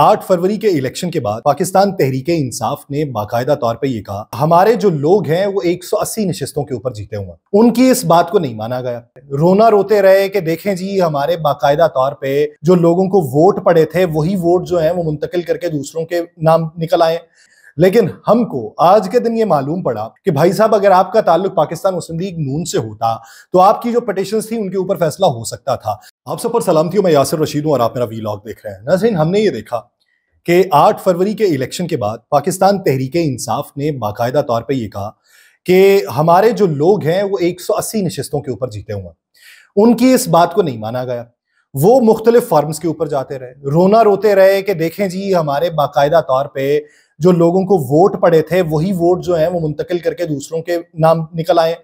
8 फरवरी के इलेक्शन के बाद पाकिस्तान तहरीके इंसाफ ने बाकायदा तौर पर यह कहा हमारे जो लोग हैं वो 180 नशस्तों के ऊपर जीते हुए उनकी इस बात को नहीं माना गया रोना रोते रहे कि देखें जी हमारे बाकायदा तौर पर जो लोगों को वोट पड़े थे वही वोट जो है वो मुंतकिल करके दूसरों के नाम निकल आए लेकिन हमको आज के दिन ये मालूम पड़ा कि भाई साहब अगर आपका ताल्लुक पाकिस्तान मुस्लिम लीग नून से होता तो आपकी जो पटिशन थी उनके ऊपर फैसला हो सकता था आप सब पर सलामती हूँ मैं यासिर रशीद हूँ और आप मेरा वीलॉग देख रहे हैं नाजरीन हमने ये देखा कि आठ फरवरी के इलेक्शन के बाद पाकिस्तान तहरीक इंसाफ ने बाकायदा तौर पर यह कहा कि हमारे जो लोग हैं वो एक सौ अस्सी नशस्तों के ऊपर जीते हुए उनकी इस बात को नहीं माना गया वो मुख्तलिफ फार्म्स के ऊपर जाते रहे रोना रोते रहे कि देखें जी हमारे बाकायदा तौर पर जो लोगों को वोट पड़े थे वही वोट जो है वो मुंतकिल करके दूसरों के नाम निकल आए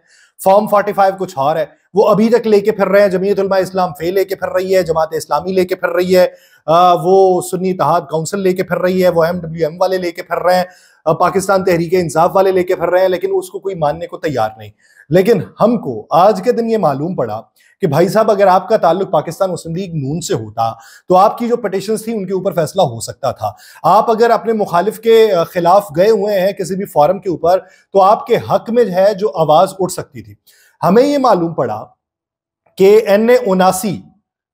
फॉर्म 45 कुछ और है वो अभी तक लेके फिर रहे हैं जमीयतमा इस्लाम फे लेके फिर रही है जमात इस्लामी लेके फिर रही है आ, वो सुन्नी तहाद काउंसिल लेके फिर रही है वो एम डब्ल्यू एम वाले लेके फिर रहे हैं पाकिस्तान तहरीक इंसाफ वाले लेके फिर रहे हैं लेकिन उसको कोई मानने को तैयार नहीं लेकिन हमको आज के दिन ये मालूम पड़ा कि भाई साहब अगर आपका ताल्लुक पाकिस्तान मुस्लिम लीग नून से होता तो आपकी जो पटिशन थी उनके ऊपर फैसला हो सकता था आप अगर अपने मुखालिफ के खिलाफ गए हुए हैं किसी भी फॉरम के ऊपर तो आपके हक में है जो आवाज उठ सकती थी हमें ये मालूम पड़ा कि एन ए उनासी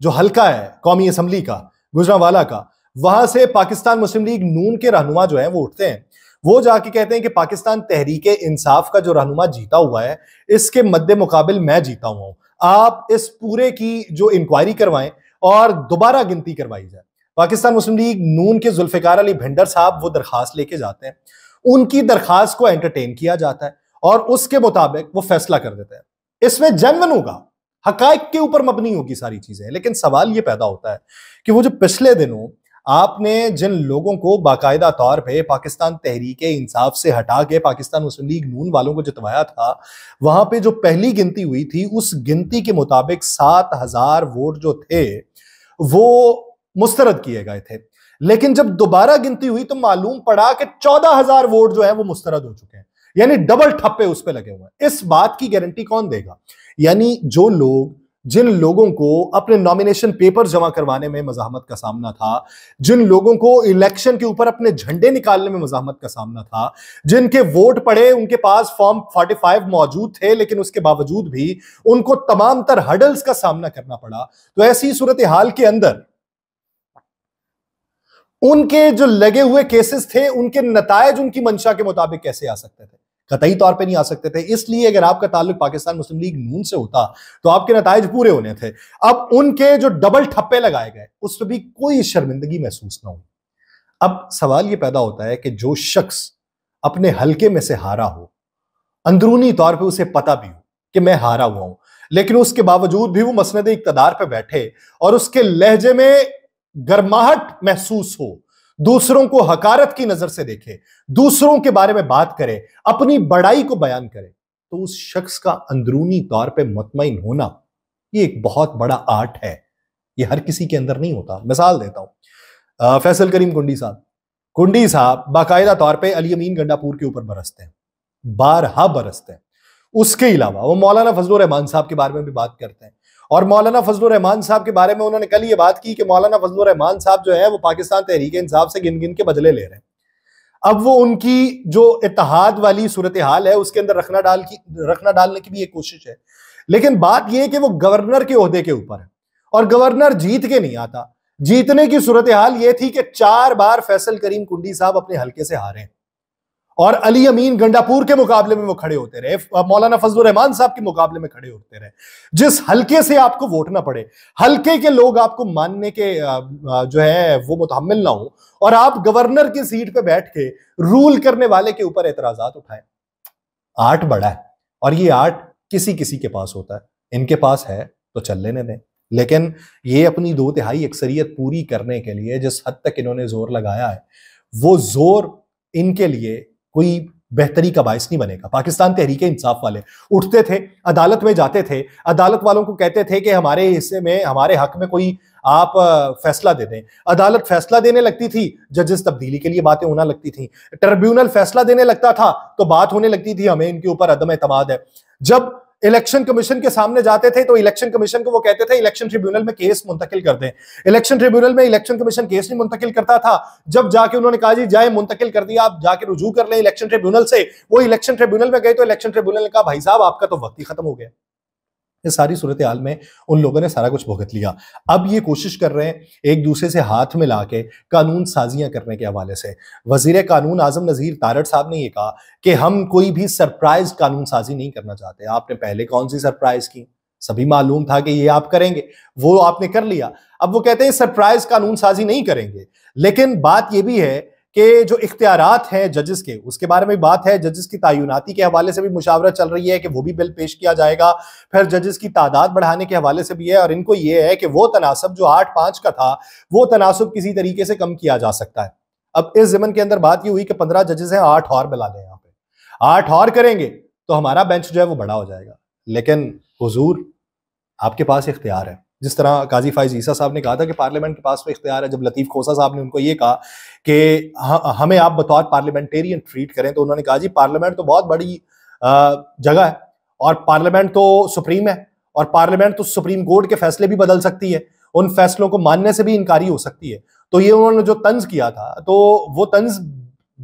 जो हल्का है कौमी असम्बली का गुजरावाला का वहां से पाकिस्तान मुस्लिम लीग नून के रहनुमा जो है वो उठते हैं वो जाके कहते हैं कि पाकिस्तान तहरीक इंसाफ का जो रहनुमा जीता हुआ है इसके मद्दे मुकाबल मैं जीता हुआ हूँ आप इस पूरे की जो इंक्वायरी करवाएं और दोबारा गिनती करवाई जाए पाकिस्तान मुस्लिम लीग नून के जुल्फिकार अली भिंडर साहब वो दरखास्त लेके जाते हैं उनकी दरखास्त को एंटरटेन किया जाता है और उसके मुताबिक वो फैसला कर देते हैं इसमें जनवन होगा हकैक के ऊपर मबनी होगी सारी चीजें लेकिन सवाल ये पैदा होता है कि वो जो पिछले दिनों आपने जिन लोगों को बाकायदा तौर पे पाकिस्तान तहरीक इंसाफ से हटा के पाकिस्तान मुस्लिम लीग नून वालों को जितवाया था वहां पे जो पहली गिनती हुई थी उस गिनती के मुताबिक सात हजार वोट जो थे वो मुस्तरद किए गए थे लेकिन जब दोबारा गिनती हुई तो मालूम पड़ा कि चौदह हजार वोट जो है वो मुस्तरद हो चुके हैं यानी डबल ठप्पे उस पर लगे हुए हैं इस बात की गारंटी कौन देगा यानी जो लोग जिन लोगों को अपने नॉमिनेशन पेपर जमा करवाने में मजामत का सामना था जिन लोगों को इलेक्शन के ऊपर अपने झंडे निकालने में मजामत का सामना था जिनके वोट पड़े उनके पास फॉर्म 45 मौजूद थे लेकिन उसके बावजूद भी उनको तमाम तर हडल्स का सामना करना पड़ा तो ऐसी सूरत हाल के अंदर उनके जो लगे हुए केसेस थे उनके नतज उनकी मंशा के मुताबिक कैसे आ सकते थे कतई तौर पे नहीं आ सकते थे इसलिए अगर आपका ताल्लुक पाकिस्तान मुस्लिम लीग नून से होता तो आपके नतज पूरे होने थे अब उनके जो डबल ठप्पे लगाए गए उस पर भी कोई शर्मिंदगी महसूस ना हो अब सवाल ये पैदा होता है कि जो शख्स अपने हल्के में से हारा हो अंदरूनी तौर पर उसे पता भी हो कि मैं हारा हुआ हूं लेकिन उसके बावजूद भी वो मसंद इकतदार पर बैठे और उसके लहजे में गर्माहट महसूस हो दूसरों को हकारत की नजर से देखे दूसरों के बारे में बात करे अपनी बड़ाई को बयान करे तो उस शख्स का अंदरूनी तौर पर मतमिन होना ये एक बहुत बड़ा आर्ट है ये हर किसी के अंदर नहीं होता मिसाल देता हूं फैसल करीम कुंडी साहब कुंडी साहब बाकायदा तौर पर अली अमीन गंडापुर के ऊपर बरसते हैं बारहा बरसते हैं उसके अलावा वो मौलाना फजल रहमान साहब के बारे में भी बात करते हैं और मौलाना फजल रहमान साहब के बारे में उन्होंने कल ये बात की कि मौलाना फजल रहमान साहब जो है वो पाकिस्तान तहरीक इंसाफ से गिन गिन के बदले ले रहे हैं अब वो उनकी जो इतिहाद वाली सूरत हाल है उसके अंदर रखना डाल की रखना डालने की भी एक कोशिश है लेकिन बात यह कि वो गवर्नर के अहदे के ऊपर है और गवर्नर जीत के नहीं आता जीतने की सूरत हाल ये थी कि चार बार फैसल करीम कुंडी साहब अपने हल्के से हारे हैं और अली अमीन गंडापुर के मुकाबले में वो खड़े होते रहे मौलाना फजल रहमान साहब के मुकाबले में खड़े होते रहे जिस हल्के से आपको वोट ना पड़े हल्के के लोग आपको मानने के जो है वो मुतमिल ना हो और आप गवर्नर की सीट पर बैठ के रूल करने वाले के ऊपर एतराजात उठाए आर्ट बड़ा है और ये आर्ट किसी किसी के पास होता है इनके पास है तो चल लेने दें लेकिन ये अपनी दो तिहाई अक्सरियत पूरी करने के लिए जिस हद तक इन्होंने जोर लगाया है वो जोर इनके लिए कोई बेहतरी का बायस नहीं बनेगा पाकिस्तान तहरीक इंसाफ वाले उठते थे अदालत में जाते थे अदालत वालों को कहते थे कि हमारे हिस्से में हमारे हक में कोई आप फैसला दे दें अदालत फैसला देने लगती थी जजेस तब्दीली के लिए बातें होना लगती थी ट्रिब्यूनल फैसला देने लगता था तो बात होने लगती थी हमें इनके ऊपर अदम एतमाद है जब इलेक्शन कमीशन के सामने जाते थे तो इलेक्शन कमीशन को वो कहते थे इलेक्शन ट्रिब्यूनल में केस मुंतकिल कर दें इलेक्शन ट्रिब्यूनल में इलेक्शन कमीशन केस नहीं मुंतकिल करता था जब जाके उन्होंने कहा जी जाए मुंतकिल कर दिया आप जाके रुजू कर लें इलेक्शन ट्रिब्यूनल से वो इलेक्शन ट्रिब्यूनल में गए तो इलेक्शन ट्रिब्यूनल ने कहा भाई साहब आपका तो वक्त ही खत्म हो गया इस सारी सूरत हाल में उन लोगों ने सारा कुछ भुगत लिया अब ये कोशिश कर रहे हैं एक दूसरे से हाथ में ला के कानून साजियाँ करने के हवाले से वजीर कानून आजम नज़ीर तारड़ साहब ने यह कहा कि हम कोई भी सरप्राइज कानून साजी नहीं करना चाहते आपने पहले कौन सी सरप्राइज की सभी मालूम था कि ये आप करेंगे वो आपने कर लिया अब वो कहते हैं सरप्राइज कानून साजी नहीं करेंगे लेकिन बात यह भी है के जो इख्तियार हैं जजेस के उसके बारे में बात है जजेस की तयनाती के हवाले से भी मुशावरा चल रही है कि वो भी बिल पेश किया जाएगा फिर जजेस की तादाद बढ़ाने के हवाले से भी है और इनको ये है कि वो तनासब जो आठ पाँच का था वो तनासब किसी तरीके से कम किया जा सकता है अब इस जमन के अंदर बात ये हुई कि पंद्रह जजेस हैं आठ और मिला लें यहाँ पे आठ और करेंगे तो हमारा बेंच जो है वो बड़ा हो जाएगा लेकिन हजूर आपके पास इख्तियार है जिस तरह काजी फाइज ईसा साहब ने कहा था कि पार्लियामेंट के पास में तो इख्तियार है जब लतीफ़ खोसा साहब ने उनको ये कहा कि हमें आप बतौर पार्लियामेंटेरियन ट्रीट करें तो उन्होंने कहा जी पार्लियामेंट तो बहुत बड़ी जगह है और पार्लियामेंट तो सुप्रीम है और पार्लियामेंट तो सुप्रीम कोर्ट के फैसले भी बदल सकती है उन फैसलों को मानने से भी इनकारी हो सकती है तो ये उन्होंने जो तंज किया था तो वो तंज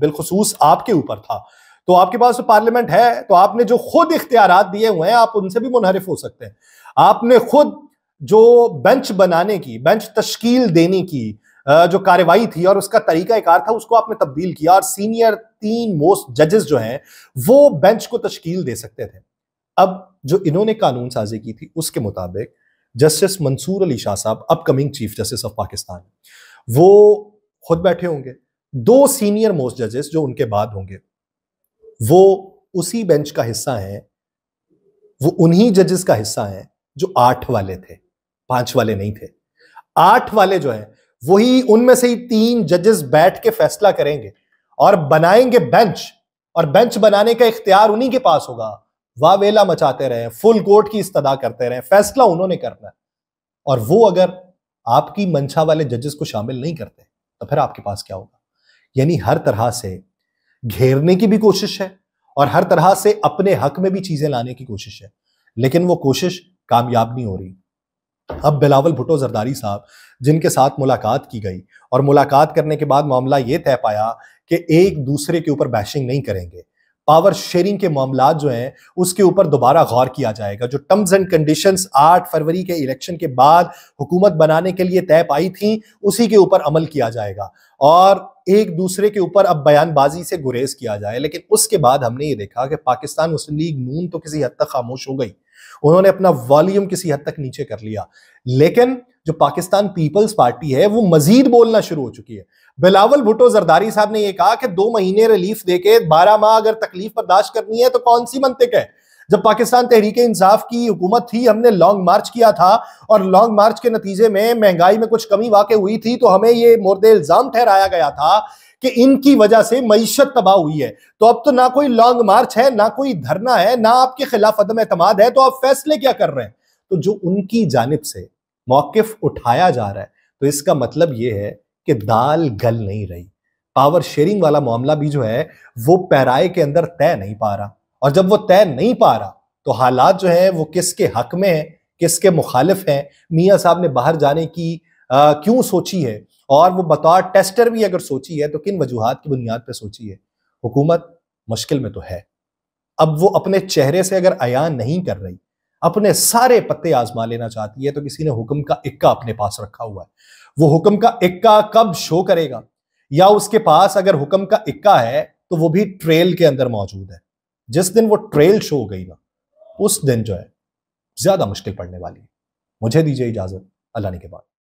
बिलखसूस आपके ऊपर था तो आपके पास तो पार्लियामेंट है तो आपने जो खुद इख्तियार दिए हुए हैं आप उनसे भी मुनहरफ हो सकते हैं आपने खुद जो बेंच बनाने की बेंच तश्कील देने की जो कार्रवाई थी और उसका तरीका एक था उसको आपने तब्दील किया और सीनियर तीन मोस्ट जजेस जो हैं वो बेंच को तश्कील दे सकते थे अब जो इन्होंने कानून साजी की थी उसके मुताबिक जस्टिस मंसूर अली शाह साहब upcoming chief justice of Pakistan वो खुद बैठे होंगे दो सीनियर मोस्ट जजेस जो उनके बाद होंगे वो उसी बेंच का हिस्सा हैं वो उन्हीं जजेस का हिस्सा हैं जो आठ वाले थे पांच वाले नहीं थे आठ वाले जो है वही उनमें से ही तीन जजेस बैठ के फैसला करेंगे और बनाएंगे बेंच और बेंच बनाने का इख्तियार उन्हीं के पास होगा वावेला मचाते रहे फुल कोर्ट की इस्तदा करते रहे फैसला उन्होंने करना है और वो अगर आपकी मंशा वाले जजेस को शामिल नहीं करते तो फिर आपके पास क्या होगा यानी हर तरह से घेरने की भी कोशिश है और हर तरह से अपने हक में भी चीजें लाने की कोशिश है लेकिन वो कोशिश कामयाब नहीं हो रही अब बिलावल भुटो जरदारी साहब जिनके साथ मुलाकात की गई और मुलाकात करने के बाद मामला ये तय पाया कि एक दूसरे के ऊपर बैशिंग नहीं करेंगे पावर शेयरिंग के मामला जो हैं उसके ऊपर दोबारा गौर किया जाएगा जो टर्म्स एंड कंडीशंस 8 फरवरी के इलेक्शन के बाद हुकूमत बनाने के लिए तय पाई थी उसी के ऊपर अमल किया जाएगा और एक दूसरे के ऊपर अब बयानबाजी से गुरेज किया जाए लेकिन उसके बाद हमने ये देखा कि पाकिस्तान मुस्लिम लीग नून तो किसी हद तक खामोश हो गई उन्होंने अपना वॉल्यूम किसी हद तक नीचे कर लिया लेकिन जो पाकिस्तान पीपल्स पार्टी है वो मजीद बोलना शुरू हो चुकी है बिलावल भुट्टो जरदारी साहब ने ये कहा कि दो महीने रिलीफ देके बारह माह अगर तकलीफ बर्दाश्त करनी है तो कौन सी मनतिक है जब पाकिस्तान तहरीक इंसाफ की हुकूमत थी हमने लॉन्ग मार्च किया था और लॉन्ग मार्च के नतीजे में महंगाई में कुछ कमी वाकई हुई थी तो हमें ये मुर्दे इल्जाम ठहराया गया था कि इनकी वजह से मीशत तबाह हुई है तो अब तो ना कोई लॉन्ग मार्च है ना कोई धरना है ना आपके खिलाफ अदम एतमाद है तो आप फैसले क्या कर रहे हैं तो जो उनकी जानब से मौकफ उठाया जा रहा है तो इसका मतलब यह है कि दाल गल नहीं रही पावर शेयरिंग वाला मामला भी जो है वो पैराए के अंदर तय नहीं पा रहा और जब वो तय नहीं पा रहा तो हालात जो है वो किसके हक में है किसके मुखालिफ हैं मियाँ साहब ने बाहर जाने की क्यों सोची है और वो बतौर टेस्टर भी अगर सोची है तो किन वजूहत की बुनियाद पर सोची है हुकूमत मुश्किल में तो है अब वो अपने चेहरे से अगर अयान नहीं कर रही अपने सारे पत्ते आजमा लेना चाहती है तो किसी ने हुक्म का इक्का अपने पास रखा हुआ है वो हुक्म का इक्का कब शो करेगा या उसके पास अगर हुक्म का इक्का है तो वो भी ट्रेल के अंदर मौजूद है जिस दिन वो ट्रेल शो हो गई ना उस दिन जो है ज्यादा मुश्किल पड़ने वाली है मुझे दीजिए इजाजत अल्लाह ने के बाद